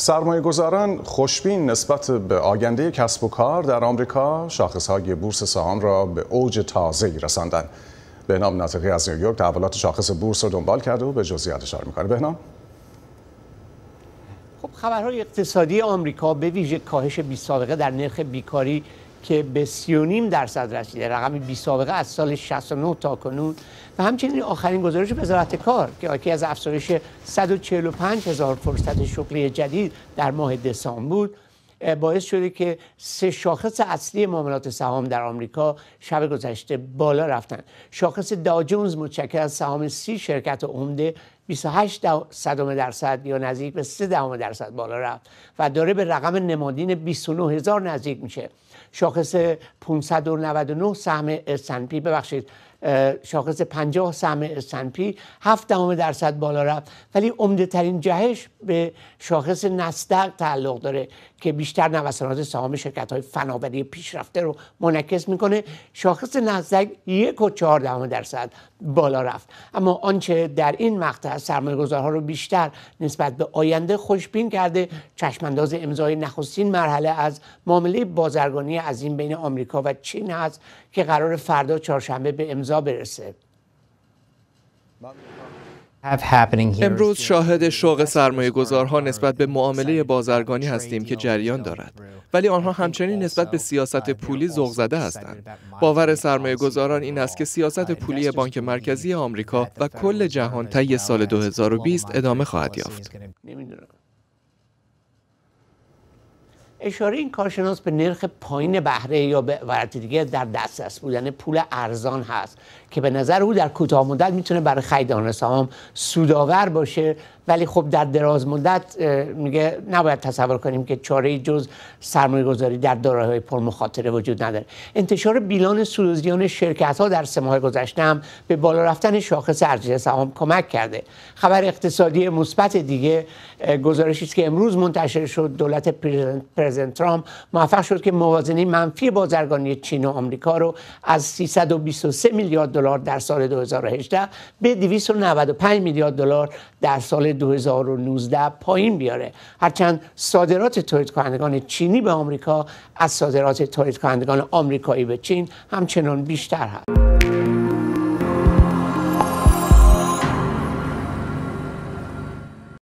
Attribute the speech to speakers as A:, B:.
A: سرمایه گذاران خوشبین نسبت به آینده کسب و کار در آمریکا های بورس سهام را به اوج تازه رساندند. نام ناطقی از نیویورک تحولات شاخص بورس را دنبال کرده و به جزئیات اشاره میکنه. بهنام خب خبرهای اقتصادی آمریکا به ویژه کاهش بی در نرخ بیکاری که به 39 درصد رسیده رقم بی سابقه از سال 69 تا کنون و همچنین آخرین گزارش وزارت کار که آکی از افزایش 145 هزار فرصت شغلی جدید در ماه دسامبر بود باعث شده که سه شاخص اصلی معاملات سهام در آمریکا شب گذشته بالا رفتن شاخص داجونز جونز متشکل از سهام سی شرکت عمده 28 صدم درصد یا نزدیک به 3 دهم درصد بالا رفت و داره به رقم نمادین 29 هزار نزدیک میشه شاخص 599 سهم پی ببخشید شاخص 50 سهم اسنپی 7 دهم درصد بالا رفت ولی عمده ترین جهش به شاخص نسدق تعلق داره که بیشتر نوسانات سهام شرکت های فناوری پیشرفته رو منعکس میکنه شاخص نسدق یک و چهار درصد بالا رفت اما آنچه در این مقطع سرمایه گذارها رو بیشتر نسبت به آینده خوشبین کرده چشمانداز امضای نخستین مرحله از معامله بازرگانی از این بین آمریکا و چین است که قرار فردا چهارشنبه به امضا
B: امروز شاهد شوق سرمایه گذارها نسبت به معامله بازرگانی هستیم که جریان دارد ولی آنها همچنین نسبت به سیاست پولی ذوق زده هستند باور سرمایه گذاران این است که سیاست پولی بانک مرکزی آمریکا و کل جهان طی سال 2020 ادامه خواهد یافت
A: اشاره این کارشناس به نرخ پایین بهره یا به عبارت دیگه در دسترس بودن یعنی پول ارزان هست که به نظر او در کوتاه مدت میتونه برای خریداران سهام سودآور باشه ولی خب در دراز مدت میگه نباید تصور کنیم که چاره جز سرمایه گذاری در دارایی‌های های پر مخاطره وجود نداره انتشار بیلان سود شرکت ها در سه ماه گذشته هم به بالا رفتن شاخص ارزش سهام کمک کرده خبر اقتصادی مثبت دیگه گزارشی است که امروز منتشر شد دولت پرزیدنت پرزیدنت ترامپ موفق شد که موازنه منفی بازرگانی چین و آمریکا رو از 323 میلیارد دلار در سال 2018 به 295 میلیارد دلار در سال 2019 پایین بیاره هرچند صادرات تولید کنندگان چینی به آمریکا از صادرات تولید کنندگان آمریکایی به چین همچنان بیشتر هست